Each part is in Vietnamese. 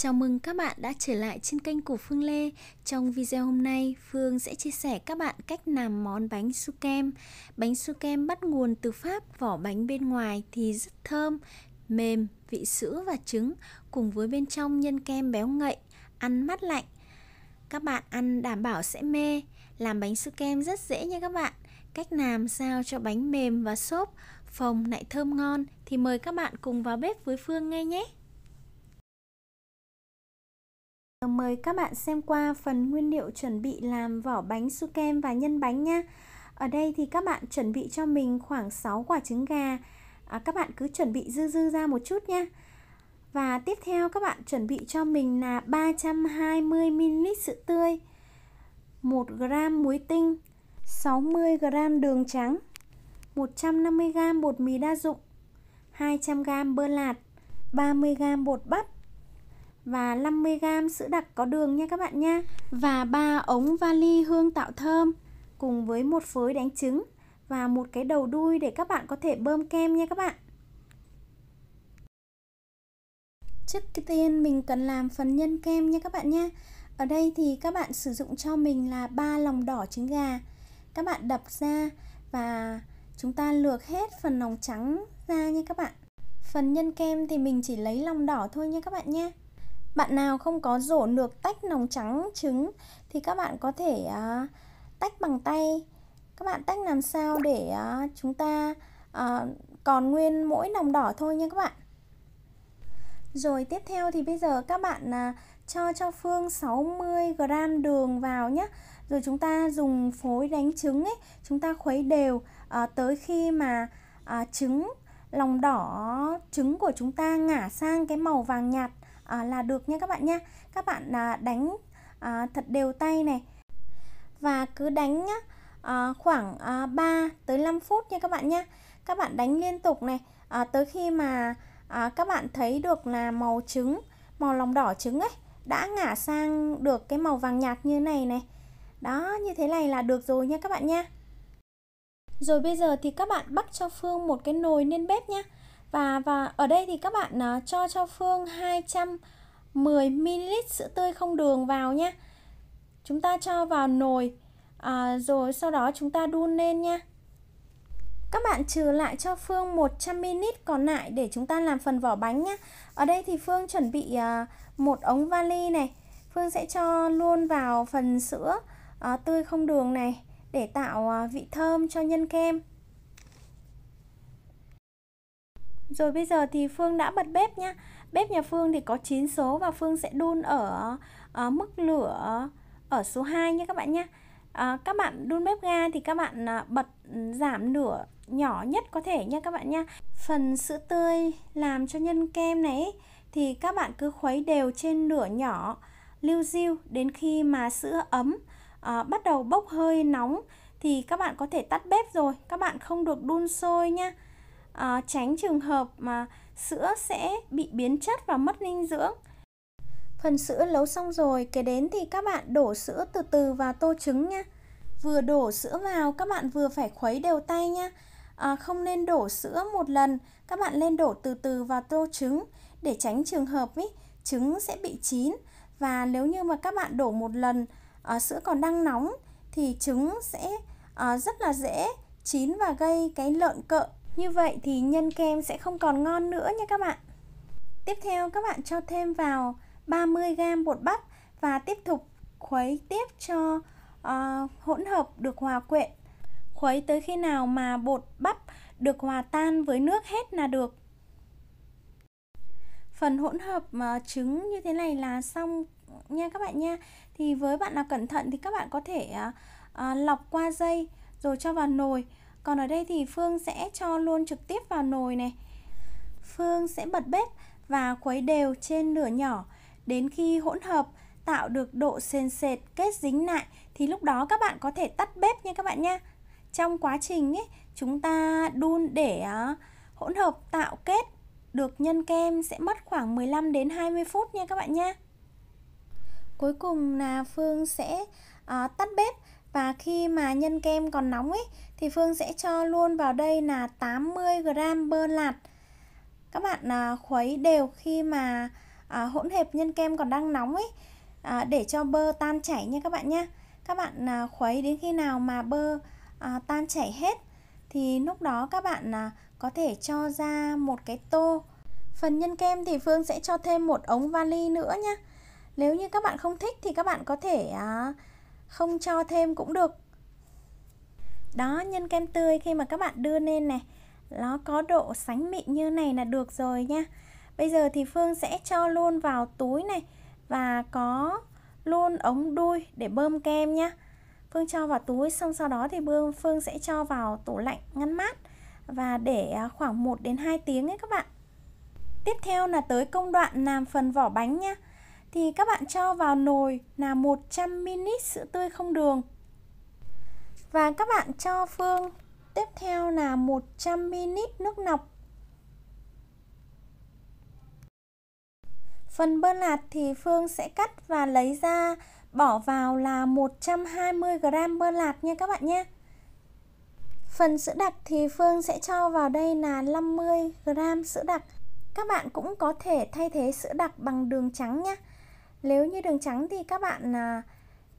Chào mừng các bạn đã trở lại trên kênh của Phương Lê. Trong video hôm nay, Phương sẽ chia sẻ các bạn cách làm món bánh su kem. Bánh su kem bắt nguồn từ Pháp, vỏ bánh bên ngoài thì rất thơm, mềm, vị sữa và trứng, cùng với bên trong nhân kem béo ngậy, ăn mát lạnh. Các bạn ăn đảm bảo sẽ mê. Làm bánh su kem rất dễ nha các bạn. Cách làm sao cho bánh mềm và xốp, phồng lại thơm ngon thì mời các bạn cùng vào bếp với Phương ngay nhé. Vâng, mời các bạn xem qua phần nguyên liệu chuẩn bị làm vỏ bánh su kem và nhân bánh nha. Ở đây thì các bạn chuẩn bị cho mình khoảng 6 quả trứng gà. À, các bạn cứ chuẩn bị dư dư ra một chút nha. Và tiếp theo các bạn chuẩn bị cho mình là 320 ml sữa tươi, 1 g muối tinh, 60 g đường trắng, 150 g bột mì đa dụng, 200 g bơ lạt, 30 g bột bắp và 50g sữa đặc có đường nha các bạn nha và ba ống vali hương tạo thơm cùng với một phới đánh trứng và một cái đầu đuôi để các bạn có thể bơm kem nha các bạn. Trước tiên mình cần làm phần nhân kem nha các bạn nha. Ở đây thì các bạn sử dụng cho mình là ba lòng đỏ trứng gà. Các bạn đập ra và chúng ta lược hết phần lòng trắng ra nha các bạn. Phần nhân kem thì mình chỉ lấy lòng đỏ thôi nha các bạn nha. Bạn nào không có rổ được tách nòng trắng trứng thì các bạn có thể à, tách bằng tay. Các bạn tách làm sao để à, chúng ta à, còn nguyên mỗi nòng đỏ thôi nha các bạn. Rồi tiếp theo thì bây giờ các bạn à, cho cho Phương 60 g đường vào nhé. Rồi chúng ta dùng phối đánh trứng ấy, chúng ta khuấy đều à, tới khi mà à, trứng lòng đỏ trứng của chúng ta ngả sang cái màu vàng nhạt à, là được nha các bạn nha các bạn à, đánh à, thật đều tay này và cứ đánh à, khoảng à, 3 tới 5 phút nha các bạn nha. các bạn đánh liên tục này à, tới khi mà à, các bạn thấy được là màu trứng màu lòng đỏ trứng ấy đã ngả sang được cái màu vàng nhạt như này này đó như thế này là được rồi nha các bạn nha rồi bây giờ thì các bạn bắt cho Phương một cái nồi lên bếp nhé và và ở đây thì các bạn uh, cho cho Phương 210 ml sữa tươi không đường vào nhé Chúng ta cho vào nồi à, rồi sau đó chúng ta đun lên nha. Các bạn trừ lại cho Phương 100ml còn lại để chúng ta làm phần vỏ bánh nhé Ở đây thì Phương chuẩn bị à, một ống vali này Phương sẽ cho luôn vào phần sữa à, tươi không đường này Để tạo à, vị thơm cho nhân kem Rồi bây giờ thì Phương đã bật bếp nhá Bếp nhà Phương thì có 9 số và Phương sẽ đun ở uh, mức lửa ở số 2 nhé các bạn nhé à, ờ, các bạn đun bếp ga thì các bạn ờ, bật ừ, giảm lửa nhỏ nhất có thể nhé các bạn nha phần sữa tươi làm cho nhân kem này thì các bạn cứ khuấy đều trên lửa nhỏ lưu diêu đến khi mà sữa ấm à, bắt đầu bốc hơi nóng thì các bạn có thể tắt bếp rồi các bạn không được đun sôi nha à, tránh trường hợp mà sữa sẽ bị biến chất và mất dinh dưỡng. Phần sữa nấu xong rồi, kế đến thì các bạn đổ sữa từ từ vào tô trứng nha. Vừa đổ sữa vào, các bạn vừa phải khuấy đều tay nha. À, không nên đổ sữa một lần, các bạn nên đổ từ từ vào tô trứng để tránh trường hợp ý, trứng sẽ bị chín. Và nếu như mà các bạn đổ một lần à, sữa còn đang nóng thì trứng sẽ à, rất là dễ chín và gây cái lợn cợn như vậy thì nhân kem sẽ không còn ngon nữa nha các bạn. Tiếp theo các bạn cho thêm vào 30g bột bắp và tiếp tục khuấy tiếp cho uh, hỗn hợp được hòa quyện. Khuấy tới khi nào mà bột bắp được hòa tan với nước hết là được. Phần hỗn hợp uh, trứng như thế này là xong nha các bạn nha. Thì với bạn nào cẩn thận thì các bạn có thể uh, uh, lọc qua dây rồi cho vào nồi còn ở đây thì Phương sẽ cho luôn trực tiếp vào nồi này Phương sẽ bật bếp và khuấy đều trên lửa nhỏ Đến khi hỗn hợp tạo được độ sền sệt kết dính lại Thì lúc đó các bạn có thể tắt bếp nha các bạn nha Trong quá trình ấy, chúng ta đun để à, hỗn hợp tạo kết được nhân kem sẽ mất khoảng 15 đến 20 phút nha các bạn nha Cuối cùng là Phương sẽ à, tắt bếp và khi mà nhân kem còn nóng ấy thì Phương sẽ cho luôn vào đây là 80g bơ lạt. Các bạn à, khuấy đều khi mà à, hỗn hợp nhân kem còn đang nóng ấy à, để cho bơ tan chảy nha các bạn nhé. Các bạn à, khuấy đến khi nào mà bơ à, tan chảy hết thì lúc đó các bạn à, có thể cho ra một cái tô. Phần nhân kem thì Phương sẽ cho thêm một ống vali nữa nhé. Nếu như các bạn không thích thì các bạn có thể à, không cho thêm cũng được đó nhân kem tươi khi mà các bạn đưa lên này nó có độ sánh mịn như này là được rồi nha bây giờ thì phương sẽ cho luôn vào túi này và có luôn ống đuôi để bơm kem nhá phương cho vào túi xong sau đó thì bơm. phương sẽ cho vào tủ lạnh ngăn mát và để à, khoảng 1 đến 2 tiếng ấy các bạn tiếp theo là tới công đoạn làm phần vỏ bánh nhá thì các bạn cho vào nồi là 100 ml sữa tươi không đường. Và các bạn cho phương tiếp theo là 100 ml nước lọc. Phần bơ lạt thì Phương sẽ cắt và lấy ra bỏ vào là 120 g bơ lạt nha các bạn nhé. Phần sữa đặc thì Phương sẽ cho vào đây là 50 g sữa đặc. Các bạn cũng có thể thay thế sữa đặc bằng đường trắng nhé. Nếu như đường trắng thì các bạn à,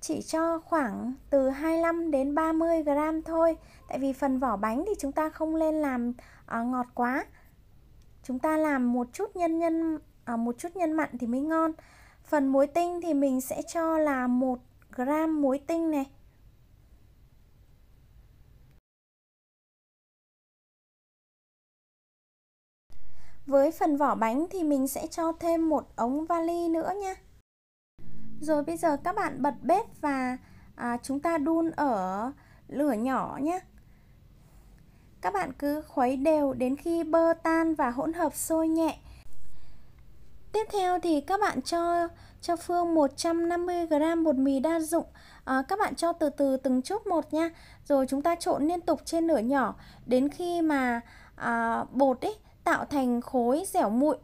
chỉ cho khoảng từ 25 đến 30 gram thôi Tại vì phần vỏ bánh thì chúng ta không nên làm à, ngọt quá Chúng ta làm một chút nhân nhân à, một chút nhân mặn thì mới ngon Phần muối tinh thì mình sẽ cho là 1 gram muối tinh này Với phần vỏ bánh thì mình sẽ cho thêm một ống vali nữa nha. Rồi bây giờ các bạn bật bếp và à, chúng ta đun ở lửa nhỏ nhé. Các bạn cứ khuấy đều đến khi bơ tan và hỗn hợp sôi nhẹ. Tiếp theo thì các bạn cho cho Phương 150g bột mì đa dụng à, Các bạn cho từ từ từng chút một nha Rồi chúng ta trộn liên tục trên lửa nhỏ Đến khi mà à, bột ấy tạo thành khối dẻo mụn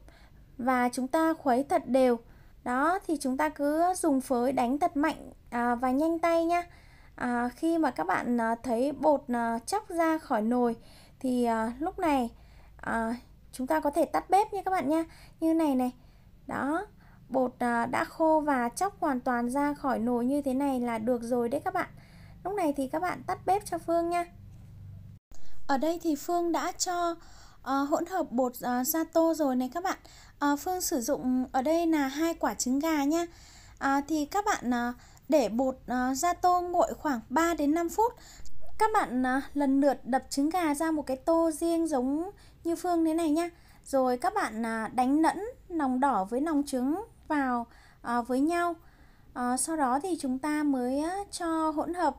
Và chúng ta khuấy thật đều đó thì chúng ta cứ dùng phới đánh thật mạnh à, và nhanh tay nhá à, khi mà các bạn à, thấy bột à, chóc ra khỏi nồi thì à, lúc này à, chúng ta có thể tắt bếp nha các bạn nha như này này đó bột à, đã khô và chóc hoàn toàn ra khỏi nồi như thế này là được rồi đấy các bạn lúc này thì các bạn tắt bếp cho phương nha ở đây thì phương đã cho à, hỗn hợp bột gia ờ, tô rồi này các bạn à, Phương sử dụng ở đây là hai quả trứng gà nha à, Thì các bạn à, để bột gia tô nguội khoảng 3 đến 5 phút Các bạn à, lần lượt đập trứng gà ra một cái tô riêng giống như Phương thế này nha Rồi các bạn à, đánh lẫn nòng đỏ với nòng trứng vào à, với nhau à, Sau đó thì chúng ta mới à, cho hỗn hợp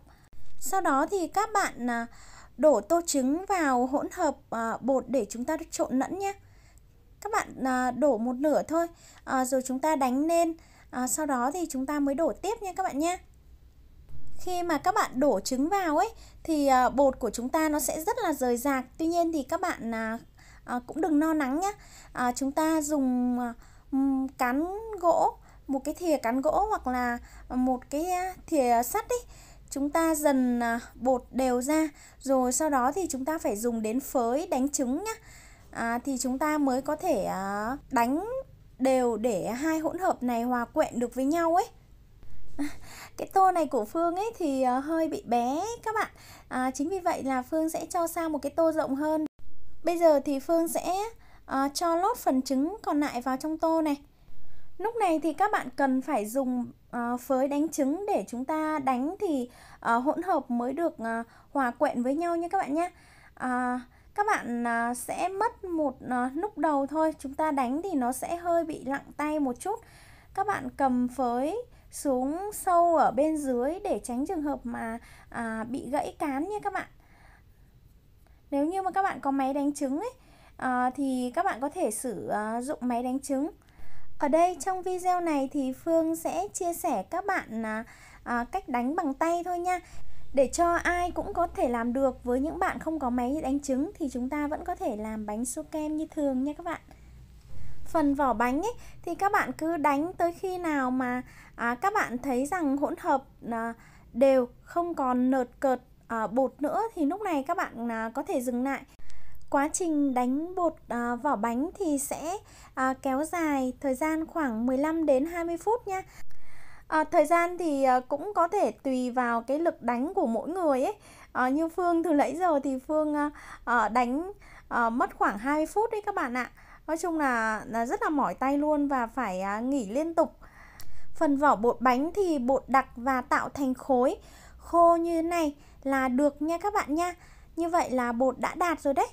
sau đó thì các bạn à, đổ tô trứng vào hỗn hợp à, bột để chúng ta trộn lẫn nhé các bạn à, đổ một nửa thôi à, rồi chúng ta đánh lên à, sau đó thì chúng ta mới đổ tiếp nha các bạn nhé khi mà các bạn đổ trứng vào ấy thì à, bột của chúng ta nó sẽ rất là rời rạc tuy nhiên thì các bạn à, à, cũng đừng no nắng nhé à, chúng ta dùng à, cán gỗ một cái thìa cán gỗ hoặc là một cái à, thìa sắt ấy chúng ta dần à, bột đều ra rồi sau đó thì chúng ta phải dùng đến phới đánh trứng nhá à, thì chúng ta mới có thể à, đánh đều để hai hỗn hợp này hòa quyện được với nhau ấy cái tô này của Phương ấy thì à, hơi bị bé các bạn à, Chính vì vậy là Phương sẽ cho sang một cái tô rộng hơn Bây giờ thì Phương sẽ à, cho lót phần trứng còn lại vào trong tô này Lúc này thì các bạn cần phải dùng uh, phới đánh trứng để chúng ta đánh thì uh, hỗn hợp mới được uh, hòa quyện với nhau nha các bạn nhé. Uh, các bạn uh, sẽ mất một uh, lúc đầu thôi, chúng ta đánh thì nó sẽ hơi bị lặng tay một chút. Các bạn cầm phới xuống sâu ở bên dưới để tránh trường hợp mà uh, bị gãy cán nha các bạn. Nếu như mà các bạn có máy đánh trứng ấy, uh, thì các bạn có thể sử uh, dụng máy đánh trứng. Ở đây trong video này thì Phương sẽ chia sẻ các bạn à, à, cách đánh bằng tay thôi nha để cho ai cũng có thể làm được với những bạn không có máy đánh trứng thì chúng ta vẫn có thể làm bánh su kem như thường nha các bạn phần vỏ bánh ấy, thì các bạn cứ đánh tới khi nào mà à, các bạn thấy rằng hỗn hợp à, đều không còn nợt cợt à, bột nữa thì lúc này các bạn à, có thể dừng lại Quá trình đánh bột à, vỏ bánh thì sẽ à, kéo dài thời gian khoảng 15 đến 20 phút nha. À, thời gian thì à, cũng có thể tùy vào cái lực đánh của mỗi người ấy. À, như Phương từ nãy giờ thì Phương à, à, đánh à, mất khoảng 20 phút đấy các bạn ạ. Nói chung là, là rất là mỏi tay luôn và phải à, nghỉ liên tục. Phần vỏ bột bánh thì bột đặc và tạo thành khối khô như thế này là được nha các bạn nha. Như vậy là bột đã đạt rồi đấy.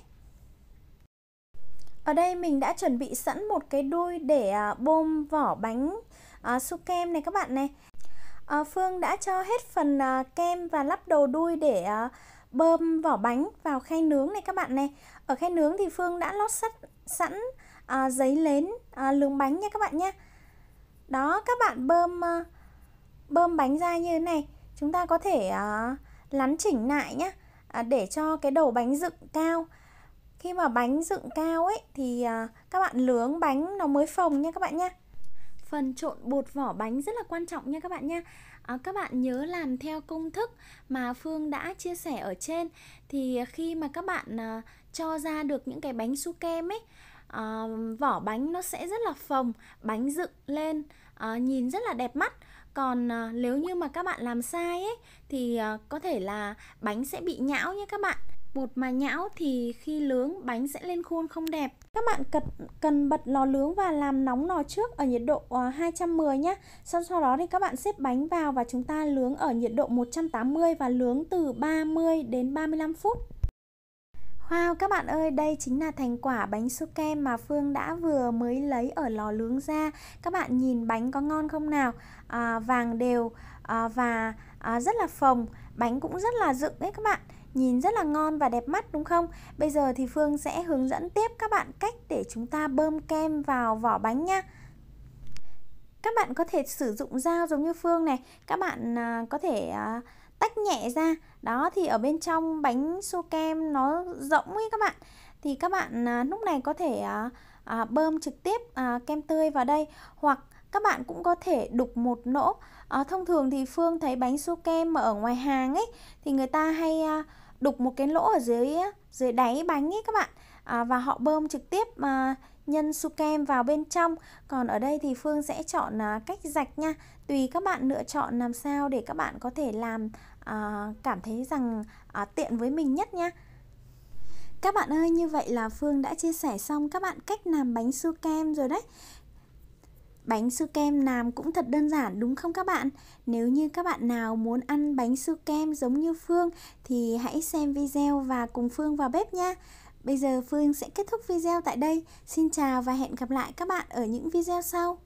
Ở đây mình đã chuẩn bị sẵn một cái đuôi để à, bôm vỏ bánh à, su kem này các bạn này à, Phương đã cho hết phần à, kem và lắp đầu đuôi để bơm vỏ bánh vào khay nướng này các bạn này Ở khay nướng thì Phương đã lót sắt sẵn giấy lến à, lướng bánh nha các bạn nhé Đó các bạn bơm bơm bánh ra như thế này Chúng ta có thể à, lắn chỉnh lại nhé Để cho cái đầu bánh dựng cao khi mà bánh dựng cao ấy thì à, các bạn lướng bánh nó mới phồng nha các bạn nhé phần trộn bột vỏ bánh rất là quan trọng nha các bạn nha à, các bạn nhớ làm theo công thức mà phương đã chia sẻ ở trên thì khi mà các bạn à, cho ra được những cái bánh su kem ấy à, vỏ bánh nó sẽ rất là phồng bánh dựng lên à, nhìn rất là đẹp mắt còn à, nếu như mà các bạn làm sai ấy thì à, có thể là bánh sẽ bị nhão nha các bạn Bột mà nhão thì khi nướng bánh sẽ lên khuôn không đẹp. Các bạn cần, cần bật lò nướng và làm nóng nò trước ở nhiệt độ 210 nhé. Sau, sau đó thì các bạn xếp bánh vào và chúng ta nướng ở nhiệt độ 180 và nướng từ 30 đến 35 phút. Wow, các bạn ơi, đây chính là thành quả bánh su kem mà Phương đã vừa mới lấy ở lò nướng ra. Các bạn nhìn bánh có ngon không nào? À, vàng đều à, và à, rất là phồng, bánh cũng rất là dựng đấy các bạn nhìn rất là ngon và đẹp mắt đúng không? Bây giờ thì Phương sẽ hướng dẫn tiếp các bạn cách để chúng ta bơm kem vào vỏ bánh nha. Các bạn có thể sử dụng dao giống như Phương này, các bạn à, có thể à, tách nhẹ ra. Đó thì ở bên trong bánh xô kem nó rỗng ấy các bạn. Thì các bạn à, lúc này có thể bơm trực tiếp kem tươi vào đây hoặc các bạn cũng có thể đục một nỗ à, thông thường thì phương thấy bánh su kem mà ở ngoài hàng ấy thì người ta hay à, đục một cái lỗ ở dưới dưới đáy bánh ấy các bạn à, và họ bơm trực tiếp mà nhân su kem vào bên trong còn ở đây thì Phương sẽ chọn à, cách rạch nha tùy các bạn lựa chọn làm sao để các bạn có thể làm à, cảm thấy rằng à, tiện với mình nhất nha các bạn ơi, như vậy là Phương đã chia sẻ xong các bạn cách làm bánh su kem rồi đấy. Bánh su kem làm cũng thật đơn giản đúng không các bạn? Nếu như các bạn nào muốn ăn bánh su kem giống như Phương thì hãy xem video và cùng Phương vào bếp nha. Bây giờ Phương sẽ kết thúc video tại đây. Xin chào và hẹn gặp lại các bạn ở những video sau.